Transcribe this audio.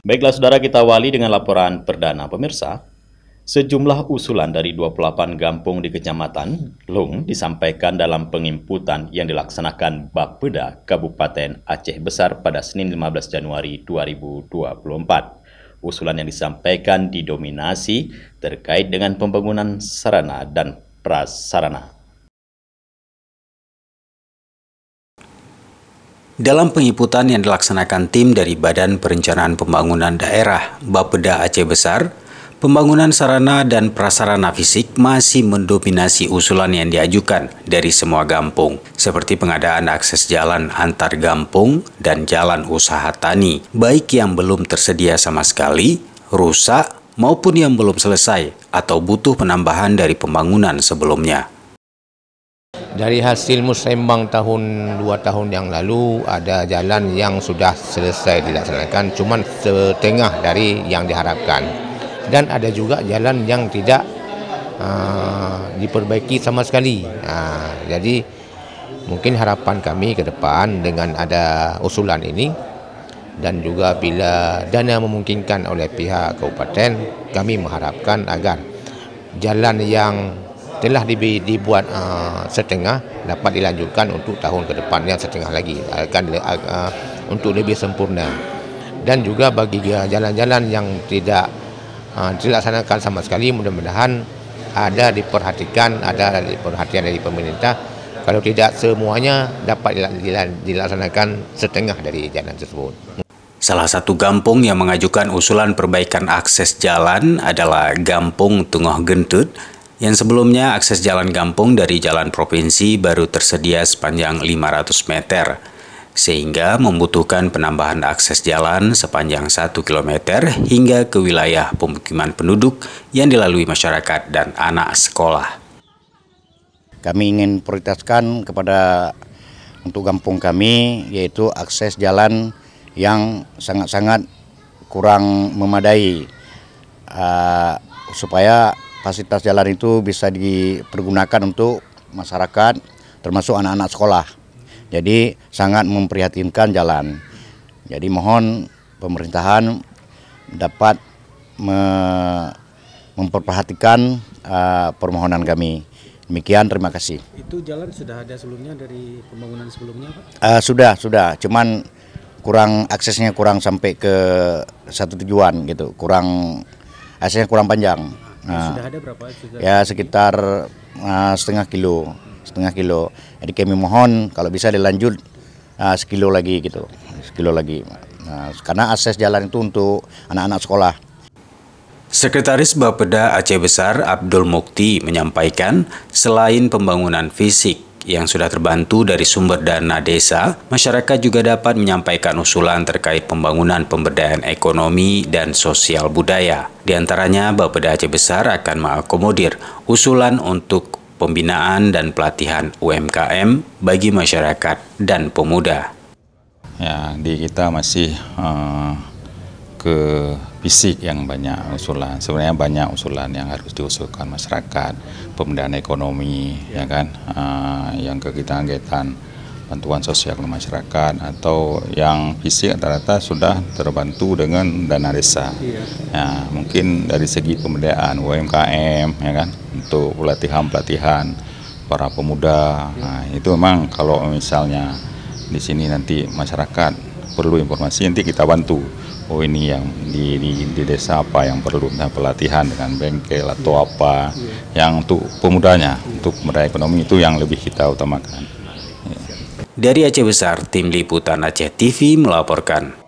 Baiklah saudara kita wali dengan laporan perdana pemirsa. Sejumlah usulan dari 28 gampung di Kecamatan Lung disampaikan dalam pengimputan yang dilaksanakan Bapeda Kabupaten Aceh Besar pada Senin 15 Januari 2024. Usulan yang disampaikan didominasi terkait dengan pembangunan sarana dan prasarana. Dalam pengiputan yang dilaksanakan tim dari Badan Perencanaan Pembangunan Daerah Bapeda Aceh Besar, pembangunan sarana dan prasarana fisik masih mendominasi usulan yang diajukan dari semua gampung, seperti pengadaan akses jalan antar gampung dan jalan usaha tani, baik yang belum tersedia sama sekali, rusak, maupun yang belum selesai atau butuh penambahan dari pembangunan sebelumnya. dari hasil musrembang tahun dua tahun yang lalu ada jalan yang sudah selesai dilaksanakan cuma setengah dari yang diharapkan dan ada juga jalan yang tidak uh, diperbaiki sama sekali uh, jadi mungkin harapan kami ke depan dengan ada usulan ini dan juga bila dana memungkinkan oleh pihak kabupaten kami mengharapkan agar jalan yang telah dibuat uh, setengah dapat dilanjutkan untuk tahun ke depannya setengah lagi akan uh, untuk lebih sempurna dan juga bagi jalan-jalan yang tidak uh, dilaksanakan sama sekali mudah-mudahan ada diperhatikan ada perhatian dari pemerintah kalau tidak semuanya dapat dilaksanakan setengah dari jalan tersebut. Salah satu gampung yang mengajukan usulan perbaikan akses jalan adalah Gampung Tungoh Gentut yang sebelumnya akses jalan kampung dari jalan provinsi baru tersedia sepanjang 500 meter, sehingga membutuhkan penambahan akses jalan sepanjang 1 km hingga ke wilayah pemukiman penduduk yang dilalui masyarakat dan anak sekolah. Kami ingin prioritaskan kepada untuk kampung kami yaitu akses jalan yang sangat-sangat kurang memadai uh, supaya Fasilitas jalan itu bisa dipergunakan untuk masyarakat termasuk anak-anak sekolah. Jadi sangat memprihatinkan jalan. Jadi mohon pemerintahan dapat me memperhatikan uh, eh, permohonan kami. Demikian, terima kasih. Itu jalan sudah ada sebelumnya dari pembangunan sebelumnya, Pak? Uh, sudah, sudah. Cuman kurang aksesnya kurang sampai ke satu tujuan gitu, kurang aksesnya kurang panjang. Nah, sudah ada berapa? Sudah ya sekitar uh, setengah kilo, setengah kilo. Jadi kami mohon kalau bisa dilanjut uh, sekilo lagi gitu, sekilo lagi. Nah, karena akses jalan itu untuk anak-anak sekolah. Sekretaris Bapeda Aceh Besar Abdul Mukti menyampaikan, selain pembangunan fisik, yang sudah terbantu dari sumber dana desa, masyarakat juga dapat menyampaikan usulan terkait pembangunan pemberdayaan ekonomi dan sosial budaya. Di antaranya, Bapeda Aceh Besar akan mengakomodir usulan untuk pembinaan dan pelatihan UMKM bagi masyarakat dan pemuda. Ya, di kita masih uh, ke fisik yang banyak usulan. Sebenarnya banyak usulan yang harus diusulkan masyarakat, pemberdayaan ekonomi, ya, kan, uh, yang kegiatan-kegiatan bantuan sosial ke masyarakat atau yang fisik rata-rata sudah terbantu dengan dana desa. Iya. Ya. mungkin dari segi pemberdayaan UMKM, ya kan, untuk pelatihan-pelatihan para pemuda. Iya. Nah, itu memang kalau misalnya di sini nanti masyarakat perlu informasi nanti kita bantu oh ini yang di, di, di desa apa yang perlu nah, pelatihan dengan bengkel atau yeah. apa yeah. yang untuk pemudanya yeah. untuk meraih ekonomi itu yang lebih kita utamakan. Yeah. Dari Aceh Besar, Tim Liputan Aceh TV melaporkan.